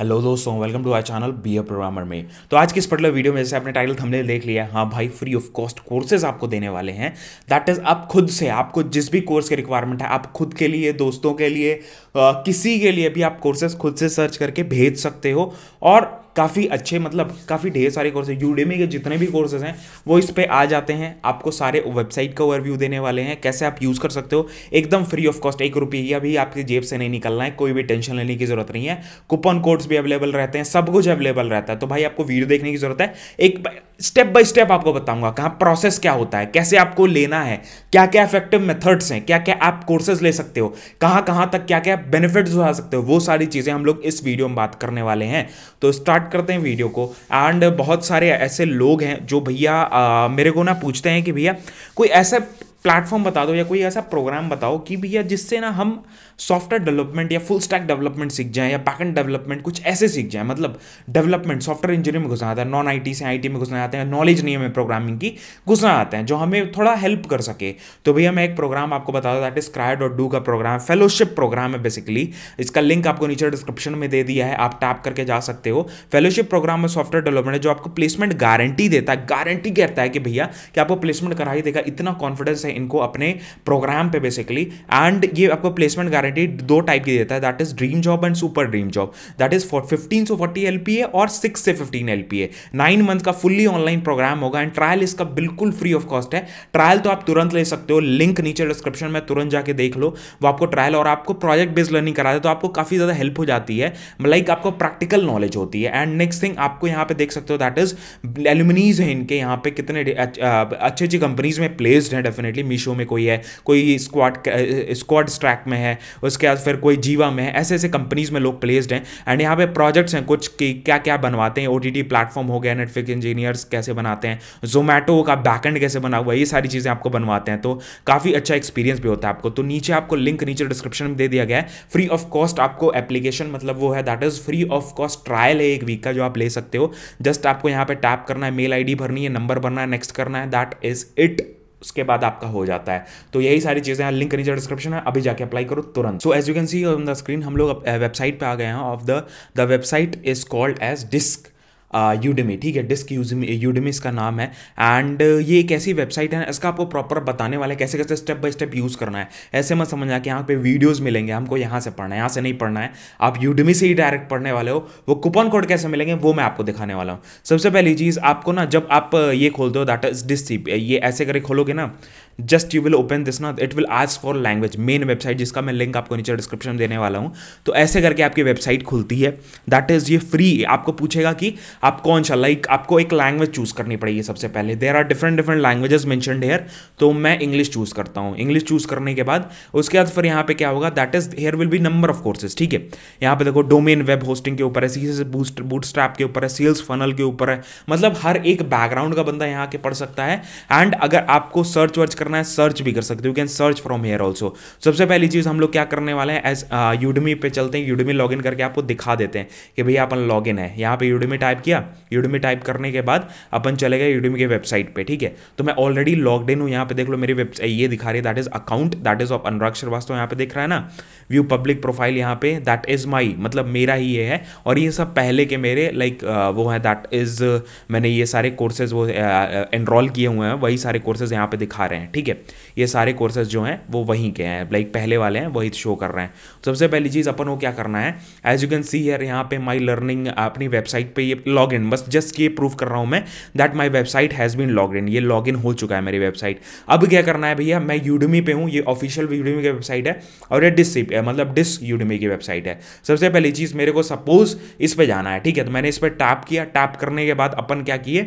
hello दोस्तों welcome to our channel be a programmer में तो आज की इस पर्टिकुलर वीडियो में जैसे आपने टाइटल थंबनेल देख लिया हाँ भाई फ्री ऑफ कॉस्ट कोर्सेज आपको देने वाले हैं दैट इज आप खुद से आपको जिस भी कोर्स के रिक्वायरमेंट है आप खुद के लिए दोस्तों के लिए आ, किसी के लिए भी आप कोर्सेज खुद से सर्च करके भेज सकते हो और काफ़ी अच्छे मतलब काफ़ी ढेर सारे कोर्सेज यूडेमी के जितने भी कोर्सेज हैं वो इस पर आ जाते हैं आपको सारे वेबसाइट का ओवरव्यू देने वाले हैं कैसे आप यूज़ कर सकते हो एकदम फ्री ऑफ कॉस्ट एक रुपया भी आपकी जेब से नहीं निकलना है कोई भी टेंशन लेने की जरूरत नहीं है कूपन कोड्स भी अवेलेबल रहते हैं सब कुछ अवेलेबल रहता है तो भाई आपको वीडियो देखने की जरूरत है एक स्टेप बाय स्टेप आपको बताऊंगा कहाँ प्रोसेस क्या होता है कैसे आपको लेना है क्या क्या इफेक्टिव मेथड्स हैं क्या क्या आप कोर्सेज ले सकते हो कहाँ कहाँ तक क्या क्या बेनिफिट्स उठा सकते हो वो सारी चीज़ें हम लोग इस वीडियो में बात करने वाले हैं तो स्टार्ट करते हैं वीडियो को एंड बहुत सारे ऐसे लोग हैं जो भैया मेरे को ना पूछते हैं कि भैया कोई ऐसा प्लेटफॉर्म बता दो या कोई ऐसा प्रोग्राम बताओ कि भैया जिससे ना हम सॉफ्टवेयर डेवलपमेंट या फुल स्टैक डेवलपमेंट सीख जाएं या पैकेंड डेवलपमेंट कुछ ऐसे सीख जाएं मतलब डेवलपमेंट सॉफ्टवेयर इंजीनियर में घुसना आता है नॉन आईटी से आईटी में घुसना आते हैं नॉलेज नहीं हमें प्रोग्रामिंग की घुसना आते हैं जो हमें थोड़ा हेल्प कर सके तो भैया मैं एक प्रोग्राम आपको बता दूँ that is Crio dot do का प्रोग्राम फेलोशिप प्रोग्राम है बेसिकली इसका लिंक आपको नीचे डिस्क्रिप्शन में दे दिया है आप टैप करके जा सकते हो फेलोशिप प्रोग्राम में सॉफ्टवेयर डेवलपमेंट है जो आपको प्लेसमेंट गारंटी देता है गारंटी कहता है कि भैया कि आपको प्लेसमेंट करा ही देगा इतना कॉन्फिडेंस है इनको अपने प्रोग्राम पे बेसिकली एंड ये आपको प्लेसमेंट गारंटी दो टाइप की देता है that is dream job and super dream job that is for fifteen so forty L और सिक्स से fifteen L P A nine month का फुल्ली ऑनलाइन प्रोग्राम होगा एंड ट्रायल इसका बिल्कुल फ्री ऑफ कॉस्ट है ट्रायल तो आप तुरंत ले सकते हो लिंक नीचे डिस्क्रिप्शन में तुरंत जाके देख लो वो आपको ट्रायल और आपको प्रोजेक्ट बेस्ड लर्निंग कराते तो आपको काफ़ी ज़्यादा हेल्प हो जाती है लाइक आपको प्रैक्टिकल नॉलेज होती है एंड नेक्स्ट थिंग आपको यहाँ पे देख सकते हो दैट इज एल्यूमिनीज है इनके यहाँ पे कितने अच्छी अच्छी कंपनीज में प्लेस्ड है डेफिनेटली मीशो में कोई है कोई स्क्वाड स्क्वाड स्ट्रैक में है उसके बाद फिर कोई जीवा में है ऐसे ऐसे कंपनीज में लोग प्लेस्ड हैं एंड यहाँ पे प्रोजेक्ट्स हैं कुछ कि क्या क्या बनवाते हैं ओ टी प्लेटफॉर्म हो गया नेटफ्लिक्स इंजीनियर्स कैसे बनाते हैं जोमेटो का बैकेंड कैसे बना हुआ है ये सारी चीज़ें आपको बनवाते हैं तो काफ़ी अच्छा एक्सपीरियंस भी होता है आपको तो नीचे आपको लिंक नीचे डिस्क्रिप्शन में दे दिया गया है फ्री ऑफ कॉस्ट आपको एप्लीकेशन मतलब वो है that is free of cost trial है एक वीक का जो आप ले सकते हो जस्ट आपको यहाँ पे टैप करना है मेल आईडी भरनी है नंबर भरना है नेक्स्ट करना है दैट इज़ इट उसके बाद आपका हो जाता है तो यही सारी चीज़ें यहाँ लिंक नीचे डिस्क्रिप्शन है अभी जाके अप्लाई करो तुरंत so as you can see on the screen हम लोग वेबसाइट पे आ गए हैं of the the website is called as disk Udemy uh, ठीक है डिस्क यूज यूडमी इसका नाम है एंड uh, ये एक ऐसी वेबसाइट है इसका आपको प्रॉपर बताने वाला है कैसे कैसे स्टेप बाय स्टेप यूज़ करना है ऐसे मत समझना कि यहाँ पे वीडियोस मिलेंगे हमको यहाँ से पढ़ना है यहाँ से नहीं पढ़ना है आप यूडमी से ही डायरेक्ट पढ़ने वाले हो वो कूपन कोड कैसे मिलेंगे वो मैं आपको दिखाने वाला हूँ सबसे पहली चीज़ आपको ना जब आप uh, ये खोलते हो दैट इज डिस ये ऐसे करके खोलोगे ना just you will open this not it will ask for language main website जिसका मैं लिंक आपको नीचे डिस्क्रिप्शन देने वाला हूँ तो ऐसे करके आपकी वेबसाइट खुलती है दैट इज़ ये फ्री आपको पूछेगा कि आप कौन सा लाइक आपको एक लैंग्वेज चूज़ करनी पड़ेगी सबसे पहले there are different different languages mention here तो मैं इंग्लिश चूज़ करता हूँ इंग्लिश चूज़ करने के बाद उसके बाद फिर यहाँ पे क्या होगा that is here will be number of courses ठीक है यहाँ पे देखो डोमेन वेब होस्टिंग के ऊपर है सी से बूस्ट बूट स्ट्रैप के ऊपर है सेल्स फनल के ऊपर है मतलब हर एक बैकग्राउंड का बंदा यहाँ के पढ़ सकता है एंड अगर आपको सर्च वर्च करना है सर्च भी कर सकते हो you can search from here also सबसे पहली चीज़ हम लोग क्या करने वाले हैं एज यूडमी uh, पे चलते हैं यूडमी लॉग करके आपको दिखा देते हैं कि भैया अपन लॉग है यहाँ पे यूडमी टाइप किया किया यूडमी टाइप करने के बाद अपन चले गए यूडमी के वेबसाइट पे ठीक है तो मैं ऑलरेडी लॉगड इन हूँ यहाँ पे देख लो मेरी वेबसाइट ये दिखा रही है that is account that is of Anurag Shrivastava यहाँ पे देख रहा है ना व्यू पब्लिक प्रोफाइल यहाँ पे दैट इज माई मतलब मेरा ही ये है और ये सब पहले के मेरे लाइक वो है दैट इज मैंने ये सारे कोर्सेज वो एनरोल किए हुए हैं वही सारे कोर्सेज यहाँ पे दिखा रहे हैं ठीक है ये सारे कोर्सेज जो हैं वो वहीं के हैं लाइक पहले वाले हैं वही शो कर रहे हैं सबसे पहली चीज़ अपन को क्या करना है as you can see here यहाँ पे माई लर्निंग अपनी वेबसाइट पर ये लॉग इन बस जस्ट ये प्रूफ कर रहा हूँ मैं that my website has been log in ये लॉग इन हो चुका है मेरी वेबसाइट अब क्या करना है भैया मैं यूडमी पे हूँ ये ऑफिशियल यूडमी की वेबसाइट है और ये डिस मतलब डिस यूडमी की वेबसाइट है सबसे पहली चीज़ मेरे को सपोज इस पर जाना है ठीक है तो मैंने इस पर टैप किया टैप करने के बाद अपन क्या किए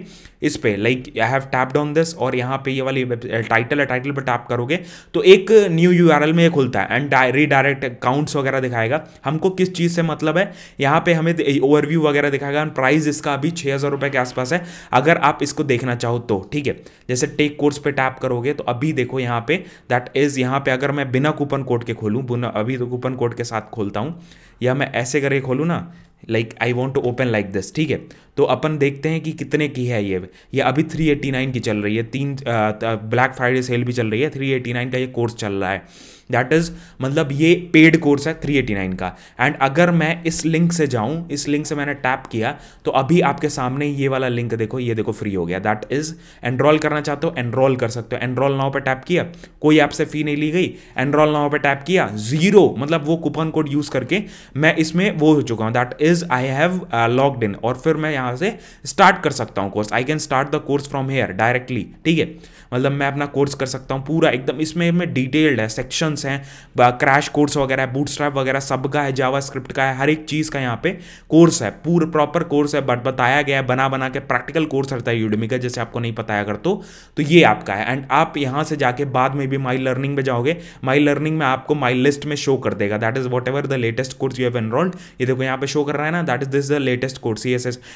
इस पर like I have tapped on this और यहाँ पे ये वाली टाइटल है टाइटल पर टैप करोगे तो एक न्यू यू में ये खुलता है एंड रीडायरेक्ट अकाउंट्स वगैरह दिखाएगा हमको किस चीज़ से मतलब है यहाँ पे हमें ओवरव्यू वगैरह दिखाएगा एंड प्राइस इसका अभी छः हज़ार रुपये के आसपास है अगर आप इसको देखना चाहो तो ठीक है जैसे टेक कोर्स पे टैप करोगे तो अभी देखो यहाँ पे दैट इज़ यहाँ पे अगर मैं बिना कूपन कोड के खोलूँ अभी तो कूपन कोड के साथ खोलता हूँ या मैं ऐसे करके खोलूँ ना like I want to open like this ठीक है तो अपन देखते हैं कि कितने की है ये ये अभी नाइन की चल रही है तीन ब्लैक फ्राइडे सेल भी चल रही है थ्री नाइन का ये कोर्स चल रहा है दैट इज़ मतलब ये पेड कोर्स है थ्री एटी नाइन का एंड अगर मैं इस लिंक से जाऊं इस लिंक से मैंने टैप किया तो अभी आपके सामने ये वाला लिंक देखो ये देखो फ्री हो गया दैट इज़ एनरोल करना चाहते हो एनरोल कर सकते हो एनरोल नाव पर टैप किया कोई ऐप से फ़ी नहीं ली गई एनरोल नाव पर टैप किया जीरो मतलब वो कूपन कोड यूज़ करके मैं इसमें वो हो चुका हूँ that is is I have logged in और फिर मैं यहां से स्टार्ट कर सकता हूं course I can start the course from here directly ठीक है मतलब मैं अपना कोर्स कर सकता हूँ पूरा एकदम इसमें में डिटेल्ड है सेक्शंस हैं क्रैश कोर्स वगैरह है बूट वगैरह सब का है जावा स्क्रिप्ट का है हर एक चीज़ का यहाँ पे कोर्स है पूरा प्रॉपर कोर्स है बट बताया गया है बना बना के प्रैक्टिकल कोर्स रहता है यूडमी का जैसे आपको नहीं पता अगर तो तो ये आपका है एंड आप यहाँ से जाके बाद में भी माई लर्निंग में जाओगे माई लर्निंग में आपको माई लिस्ट में शो कर देगा that is whatever the latest course you have enrolled ये देखो यहाँ पे शो कर रहा है ना that is this the latest course see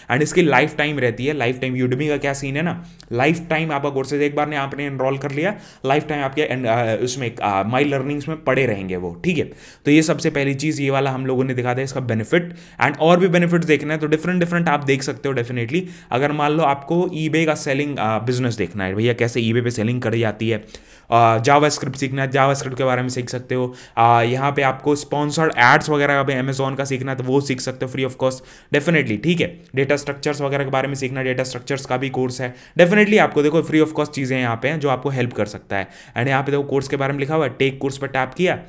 and इसकी लाइफ टाइम रहती है लाइफ टाइम यूडमी का क्या सीन है ना लाइफ टाइम आपका कोर्सेज एक बार ने आपने एनरोल कर लिया लाइफ टाइम आपके uh, उसमें माई uh, लर्निंग्स में पड़े रहेंगे वो ठीक है तो ये सबसे पहली चीज़ ये वाला हम लोगों ने दिखा था इसका बेनिफिट एंड और भी बेनिफिट देखना है तो डिफरेंट डिफरेंट आप देख सकते हो डेफिनेटली अगर मान लो आपको ई का सेलिंग बिजनेस uh, देखना है भैया कैसे ई पे सेलिंग करी जाती है जावा स्क्रिप्ट सीखना है जावा स्क्रिप्ट के बारे में सीख सकते हो यहाँ पे आपको स्पॉन्सर्ड एड्स वगैरह पे अमेजोन का सीखना है तो वो सीख सकते हो फ्री ऑफ कॉस्ट डेफिनेटली ठीक है डेटा स्ट्रक्चर्स वगैरह के बारे में सीखना डेटा स्ट्रक्चर्स का भी कोर्स है डेफिनेटली आपको देखो फ्री ऑफ कॉस्ट चीज़ें हैं यहाँ पे हैं जो आपको हेल्प कर सकता है एंड यहाँ पे देखो कोर्स के बारे में लिखा हुआ है टेक कोर्स पर टैप किया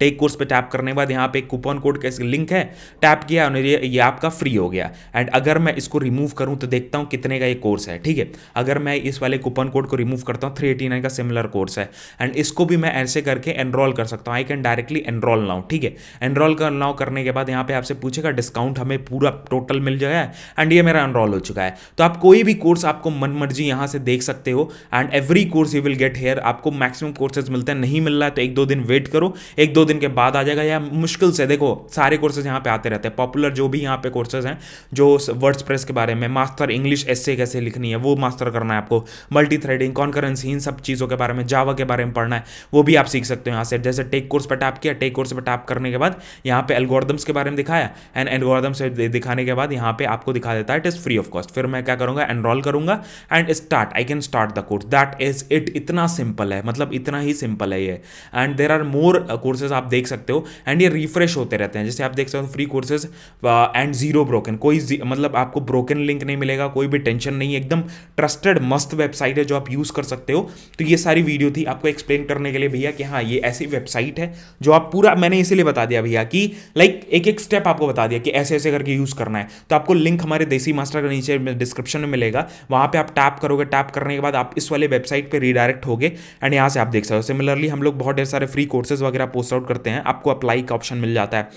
टेक कोर्स पर टैप करने के बाद यहाँ पे कूपन कोड का लिंक है टैप किया और ये आपका फ्री हो गया एंड अगर मैं इसको रिमूव करूँ तो देखता हूँ कितने का ये कोर्स है ठीक है अगर मैं इस वाले कूपन कोड को रिमूव करता हूँ थ्री एटी नाइन का सिमिलर कोर्स है एंड इसको भी मैं ऐसे करके एनरोल कर सकता हूँ I can directly enrol now ठीक है एनरोल कर नाउ करने के बाद यहाँ पे आपसे पूछेगा डिस्काउंट हमें पूरा टोटल मिल जाएगा एंड ये मेरा एनरोल हो चुका है तो आप कोई भी कोर्स आपको मन मर्जी यहाँ से देख सकते हो and every course you will get here आपको मैक्सिमम कोर्सेज मिलते हैं नहीं मिल रहा है तो एक दो दिन वेट करो एक दो दिन के बाद आ जाएगा या मुश्किल से देखो सारे कोर्सेज यहाँ पे आते रहते हैं पॉपुलर जो भी यहाँ पे कोर्सेज हैं जो वर्ड्स प्रेस के बारे में मास्टर इंग्लिश एस कैसे लिखनी है वो मास्टर करना है आपको मल्टी थ्रेडिंग कॉन्करेंसी इन सब चीज़ों के बारे में जावा के बारे में पढ़ना है वो भी आप सीख सकते हो यहाँ से जैसे टेक कोर्स पर टैप किया टेक कोर्स पर टैप करने के बाद यहाँ पे एल्गोरिदम्स के बारे में दिखाया एंड एल्गोरिदम्स दिखाने के बाद यहाँ पे आपको दिखा देता है it is free of cost फिर मैं क्या करूँगा एनरोल करूँगा and start I can start the course that is it इतना सिंपल है मतलब इतना ही सिंपल है ये and there are more courses आप देख सकते हो एंड ये रिफ्रेश होते रहते हैं जैसे आप देख सकते हो free courses and zero broken कोई मतलब आपको ब्रोकन लिंक नहीं मिलेगा कोई भी टेंशन नहीं एकदम ट्रस्टेड मस्त वेबसाइट है जो आप यूज़ कर सकते हो तो ये सारी वीडियो थी आपको एक्सप्लेन करने के लिए भैया कि हाँ ये ऐसी वेबसाइट है जो आप पूरा मैंने इसीलिए बता दिया भैया कि लाइक एक एक स्टेप आपको बता दिया कि ऐसे ऐसे करके यूज़ करना है तो आपको लिंक हमारे देसी मास्टर के नीचे डिस्क्रिप्शन में मिलेगा वहां पर आप टैप करोगे टैप करने के बाद आप इस वाले वेबसाइट पर रिडायरेक्ट होगे एंड यहाँ से आप देख सकते हो सिमिलरली हम लोग बहुत ढेर सारे फ्री कोर्सेज वगैरह पोस्ट आउट करते हैं आपको अप्लाई का ऑप्शन मिल जाता है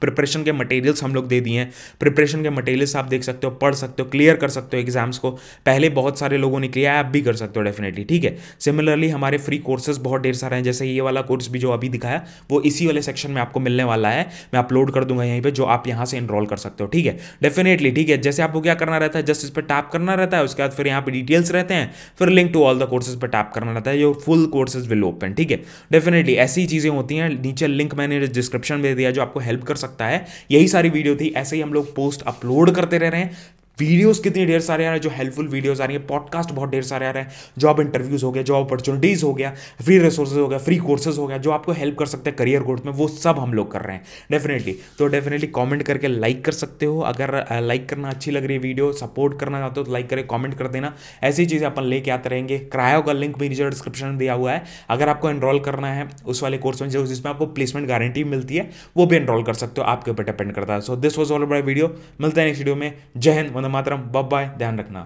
प्रिपरेशन के मटेरियल्स हम लोग दे दिए हैं प्रिपरेशन के मटेरियल्स आप देख सकते हो पढ़ सकते हो क्लियर कर सकते हो एग्जाम्स को पहले बहुत सारे लोगों ने किया है आप भी कर सकते हो डेफिनेटली ठीक है सिमिलरली हमारे फ्री कोर्सेज बहुत ढेर सारे हैं जैसे ये वाला कोर्स भी जो अभी दिखाया वो इसी वाले सेक्शन में आपको मिलने वाला है मैं अपलोड कर दूंगा यहीं पर जो आप यहाँ से इनरोल कर सकते हो ठीक है डेफिनेटली ठीक है जैसे आपको क्या करना रहता है जस्ट इस पर टैप करना रहता है उसके बाद फिर यहाँ पर डिटेल्स रहते हैं फिर link to all the courses पर टैप करना रहता है जो फुल कोर्सेज विल ओपन ठीक है डेफिनेटली ऐसी चीज़ें होती हैं नीचे लिंक मैंने डिस्क्रिप्शन में दिया जो आपको हेल्प कर सकता है यही सारी वीडियो थी ऐसे ही हम लोग पोस्ट अपलोड करते रह रहे हैं वीडियोस कितने ढेर सारे आ रहे हैं जो हेल्पफुल वीडियोस आ रही है पॉडकास्ट बहुत ढेर सारे आ रहे हैं जॉब इंटरव्यूज हो गया जॉब अपॉर्चुनिटीज़ हो गया फ्री रिसोर्सेज हो गया फ्री कोर्सेज हो गया जो आपको हेल्प कर सकते हैं करियर ग्रोथ में वो सब हम लोग कर रहे हैं डेफिनेटली तो डेफिनेटली कॉमेंट करके लाइक कर सकते हो अगर लाइक करना अच्छी लग रही है वीडियो सपोर्ट करना चाहते हो तो लाइक करें कॉमेंट कर देना ऐसी चीज़ें अपन लेके आते रहेंगे क्रायो का लिंक भी नीचे डिस्क्रिप्शन में दिया हुआ है अगर आपको एनरोल करना है उस वाले कोर्स में जो जिसमें आपको प्लेसमेंट गारंटी मिलती है वो भी एनरोल कर सकते हो आपके ऊपर डिपेंड करता है सो दिस वॉज ऑल बड़ा वीडियो मिलता है नेक्स्ट वीडियो में जय हिंद में बब बाय ध्यान रखना